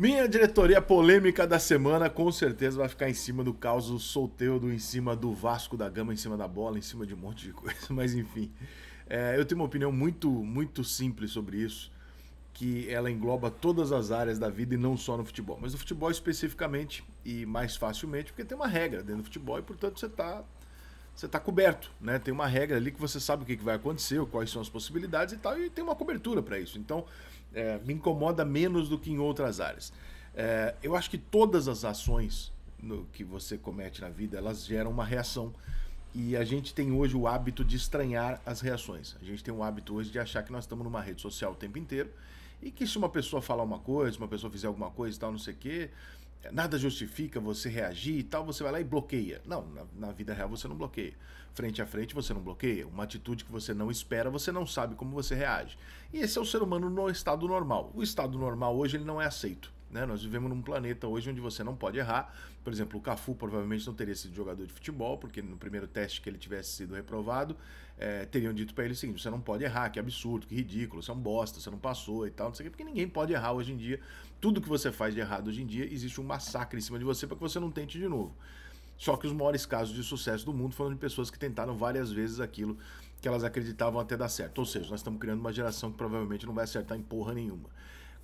Minha diretoria polêmica da semana com certeza vai ficar em cima do caos solteiro, em cima do Vasco da Gama, em cima da bola, em cima de um monte de coisa, mas enfim. É, eu tenho uma opinião muito, muito simples sobre isso, que ela engloba todas as áreas da vida e não só no futebol, mas no futebol especificamente e mais facilmente, porque tem uma regra dentro do futebol e portanto você está você está coberto, né? Tem uma regra ali que você sabe o que vai acontecer, quais são as possibilidades e tal, e tem uma cobertura para isso. Então, é, me incomoda menos do que em outras áreas. É, eu acho que todas as ações no, que você comete na vida, elas geram uma reação. E a gente tem hoje o hábito de estranhar as reações. A gente tem o hábito hoje de achar que nós estamos numa rede social o tempo inteiro e que se uma pessoa falar uma coisa, se uma pessoa fizer alguma coisa e tal, não sei o quê, nada justifica você reagir e tal, você vai lá e bloqueia. Não, na, na, vida real você não bloqueia. Frente a frente você não bloqueia. Uma atitude que você não espera, você não sabe como você reage. E esse é o ser humano no estado normal. O estado normal hoje ele não é aceito. Né? Nós vivemos num planeta hoje onde você não pode errar. Por exemplo, o Cafu provavelmente não teria sido jogador de futebol, porque no primeiro teste que ele tivesse sido reprovado, é, teriam dito para ele o seguinte: você não pode errar, que absurdo, que ridículo, você é um bosta, você não passou e tal, não sei o quê, porque ninguém pode errar hoje em dia. Tudo que você faz de errado hoje em dia, existe um massacre em cima de você para que você não tente de novo. Só que os maiores casos de sucesso do mundo foram de pessoas que tentaram várias vezes aquilo que elas acreditavam até dar certo. Ou seja, nós estamos criando uma geração que provavelmente não vai acertar em porra nenhuma.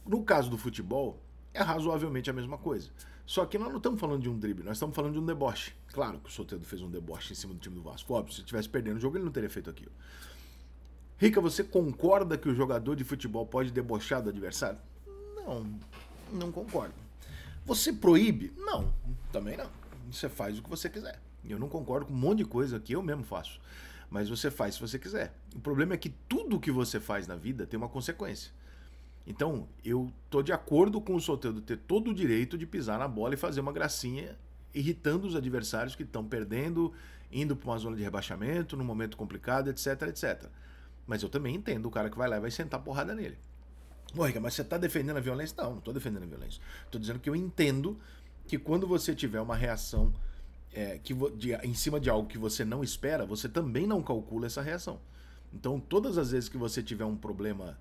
No caso do futebol, é razoavelmente a mesma coisa. Só que nós não estamos falando de um drible, nós estamos falando de um deboche. Claro que o Soteldo fez um deboche em cima do time do Vasco. Óbvio, se tivesse perdendo o jogo, ele não teria feito aquilo. Rica, você concorda que o jogador de futebol pode debochar do adversário? Não, não concordo. Você proíbe? Não, também não. Você faz o que você quiser. Eu não concordo com um monte de coisa que eu mesmo faço. Mas você faz se você quiser. O problema é que tudo que você faz na vida tem uma consequência. Então, eu tô de acordo com o Soteldo ter todo o direito de pisar na bola e fazer uma gracinha, irritando os adversários que estão perdendo, indo para uma zona de rebaixamento, num momento complicado, etc, etc. Mas eu também entendo o cara que vai lá e vai sentar porrada nele. Ô, mas você está defendendo a violência? Não, não estou defendendo a violência. Estou dizendo que eu entendo que quando você tiver uma reação é, que de, em cima de algo que você não espera, você também não calcula essa reação. Então, todas as vezes que você tiver um problema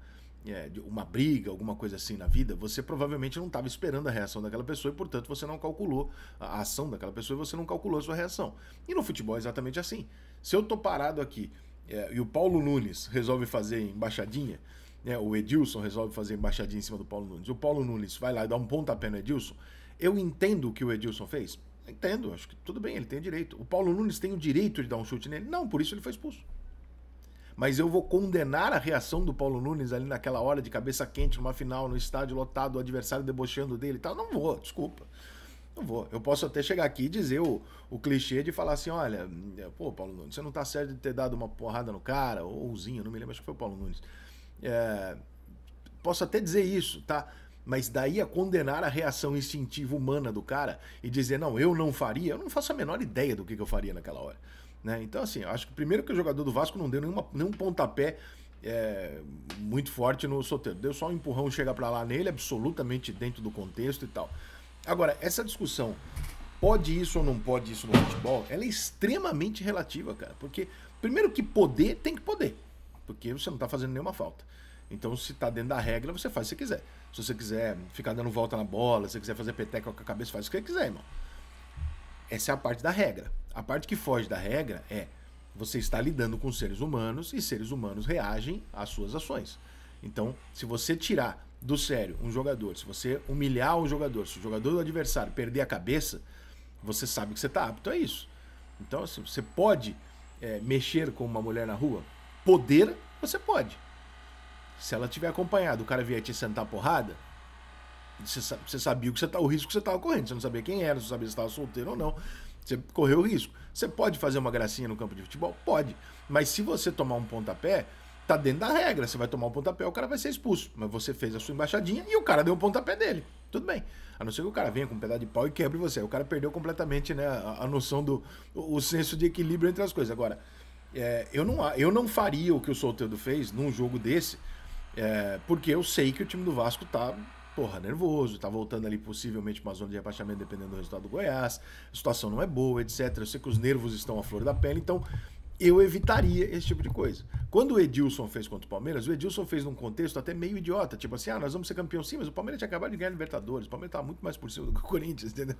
é, uma briga, alguma coisa assim na vida, você provavelmente não estava esperando a reação daquela pessoa e, portanto, você não calculou a ação daquela pessoa e você não calculou a sua reação. E no futebol é exatamente assim. Se eu tô parado aqui é, e o Paulo Nunes resolve fazer embaixadinha, né, o Edilson resolve fazer embaixadinha em cima do Paulo Nunes, o Paulo Nunes vai lá e dá um pontapé no Edilson, eu entendo o que o Edilson fez? Entendo, acho que tudo bem, ele tem o direito. O Paulo Nunes tem o direito de dar um chute nele? Não, por isso ele foi expulso mas eu vou condenar a reação do Paulo Nunes ali naquela hora de cabeça quente, numa final, no estádio lotado, o adversário debochando dele e tal. Não vou, desculpa. Não vou. Eu posso até chegar aqui e dizer o, o clichê de falar assim: olha, pô, Paulo Nunes, você não tá certo de ter dado uma porrada no cara, ou ouzinho, não me lembro, acho que foi o Paulo Nunes. É, posso até dizer isso, tá? Mas daí a condenar a reação instintiva humana do cara e dizer, não, eu não faria, eu não faço a menor ideia do que, que eu faria naquela hora. Né? Então, assim, acho que primeiro que o jogador do Vasco não deu nenhuma, nenhum pontapé é, muito forte no Soteldo. Deu só um empurrão chegar para lá nele, absolutamente dentro do contexto e tal. Agora, essa discussão, pode isso ou não pode isso no futebol, ela é extremamente relativa, cara. Porque, primeiro que poder, tem que poder. Porque você não tá fazendo nenhuma falta. Então, se tá dentro da regra, você faz o que você quiser. Se você quiser ficar dando volta na bola, se você quiser fazer peteca com a cabeça, faz o que você quiser, irmão. Essa é a parte da regra. A parte que foge da regra é você está lidando com seres humanos e seres humanos reagem às suas ações. Então, se você tirar do sério um jogador, se você humilhar o jogador, se o jogador do adversário perder a cabeça, você sabe que você está apto a isso. Então, assim, você pode é, mexer com uma mulher na rua? Poder, você pode. Se ela tiver acompanhado, o cara vier te sentar porrada, você, sabia o, que você tá, o risco que você estava correndo. Você não sabia quem era, você sabia se estava solteiro ou não. Você correu o risco. Você pode fazer uma gracinha no campo de futebol? Pode. Mas se você tomar um pontapé, tá dentro da regra. Você vai tomar um pontapé, o cara vai ser expulso. Mas você fez a sua embaixadinha e o cara deu um pontapé dele. Tudo bem. A não ser que o cara venha com um pedaço de pau e quebre você. O cara perdeu completamente né, a, noção do. O, o, senso de equilíbrio entre as coisas. Agora, é, eu, não, eu não faria o que o Solteiro fez num jogo desse, é, porque eu sei que o time do Vasco tá porra, nervoso, tá voltando ali possivelmente uma zona de rebaixamento dependendo do resultado do Goiás, a situação não é boa, etc. Eu sei que os nervos estão à flor da pele, então eu evitaria esse tipo de coisa. Quando o Edilson fez contra o Palmeiras, o Edilson fez num contexto até meio idiota, tipo assim, ah, nós vamos ser campeão sim, mas o Palmeiras tinha acabado de ganhar a Libertadores, o Palmeiras estava muito mais por cima do que o Corinthians, entendeu?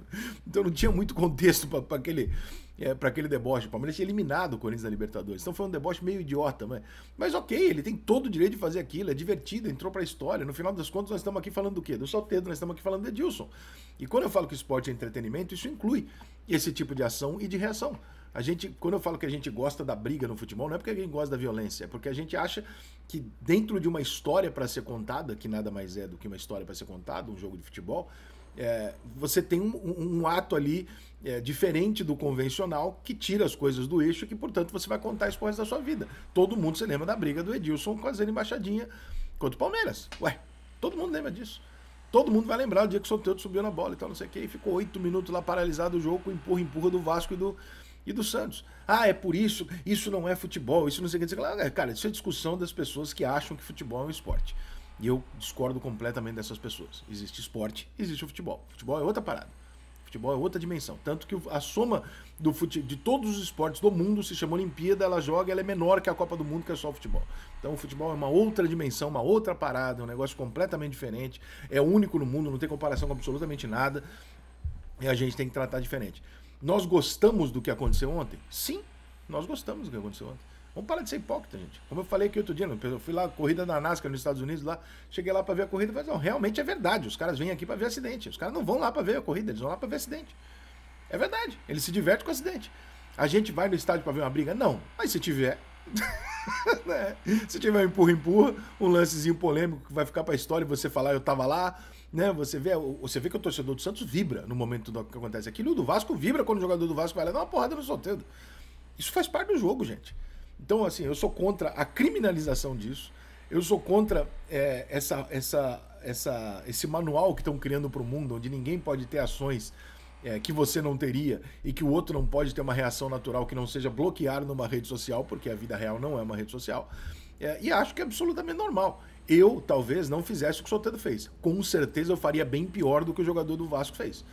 Então não tinha muito contexto para aquele, é, aquele deboche. O Palmeiras tinha eliminado o Corinthians da Libertadores, então foi um deboche meio idiota, mas, mas ok, ele tem todo o direito de fazer aquilo, é divertido, entrou para a história. No final das contas, nós estamos aqui falando do quê? Do Saltedo, nós estamos aqui falando do Edilson. E quando eu falo que esporte é entretenimento, isso inclui esse tipo de ação e de reação. A gente, quando eu falo que a gente gosta da briga no futebol, não é porque a gente gosta da violência, é porque a gente acha que dentro de uma história para ser contada, que nada mais é do que uma história para ser contada, um jogo de futebol, é, você tem um, um ato ali é, diferente do convencional que tira as coisas do eixo e que, portanto, você vai contar isso pro resto da sua vida. Todo mundo se lembra da briga do Edilson com a Zena Embaixadinha contra o Palmeiras. Ué, todo mundo lembra disso. Todo mundo vai lembrar o dia que o Soteldo subiu na bola e tal, não sei o e ficou oito minutos lá paralisado o jogo com empurra-empurra do Vasco e do, e do Santos. Ah, é por isso, isso não é futebol, isso não sei o que. dizer. É, cara, isso é discussão das pessoas que acham que futebol é um esporte. E eu discordo completamente dessas pessoas. Existe esporte, existe o futebol. Futebol é outra parada. Futebol é outra dimensão. Tanto que a soma do fute... de todos os esportes do mundo se chama Olimpíada, ela joga, ela é menor que a Copa do Mundo, que é só o futebol. Então o futebol é uma outra dimensão, uma outra parada, um negócio completamente diferente. É único no mundo, não tem comparação com absolutamente nada. E a gente tem que tratar diferente. Nós gostamos do que aconteceu ontem? Sim, nós gostamos do que aconteceu ontem. Vamos parar de ser hipócrita, gente. Como eu falei aqui outro dia, eu fui lá, corrida da NASCAR nos Estados Unidos, lá, cheguei lá para ver a corrida, mas não, realmente é verdade. Os caras vêm aqui para ver acidente. Os caras não vão lá para ver a corrida, eles vão lá para ver acidente. É verdade, eles se divertem com acidente. A gente vai no estádio para ver uma briga? Não, mas se tiver, né? Se tiver um empurra-empurra, um lancezinho polêmico que vai ficar para a história e você falar, eu tava lá, né? Você vê, você vê que o torcedor do Santos vibra no momento do que acontece aquilo, o do Vasco vibra quando o jogador do Vasco vai lá dar uma porrada no solteiro. Isso faz parte do jogo, gente. Então, assim, eu sou contra a criminalização disso. Eu sou contra é, essa, essa, essa, esse manual que estão criando para o mundo, onde ninguém pode ter ações é, que você não teria e que o outro não pode ter uma reação natural que não seja bloquear numa rede social, porque a vida real não é uma rede social. É, e acho que é absolutamente normal. Eu talvez não fizesse o que o Soteldo fez. Com certeza eu faria bem pior do que o jogador do Vasco fez.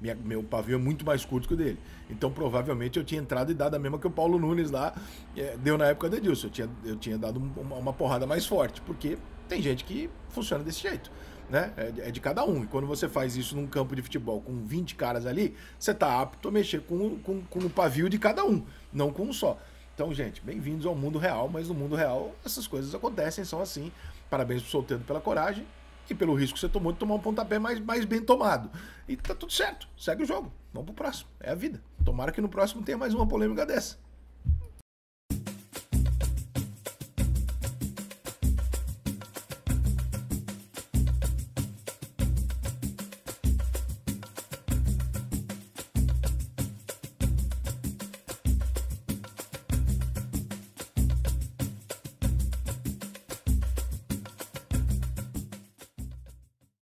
Minha, meu pavio é muito mais curto que o dele. Então provavelmente eu tinha entrado e dado a mesma que o Paulo Nunes lá é, deu na época do Edilson. Eu tinha, eu tinha dado uma, uma porrada mais forte, porque tem gente que funciona desse jeito né? É, é de cada um. E quando você faz isso num campo de futebol com 20 caras ali, você tá apto a mexer com, com, com o pavio de cada um, não com um só. Então, gente, bem-vindos ao mundo real, mas no mundo real essas coisas acontecem, são assim. Parabéns pro solteiro pela coragem e pelo risco que você tomou de tomar um pontapé mais, mais bem tomado. E tá tudo certo, segue o jogo, vamos pro próximo. É a vida. Tomara que no próximo tenha mais uma polêmica dessa.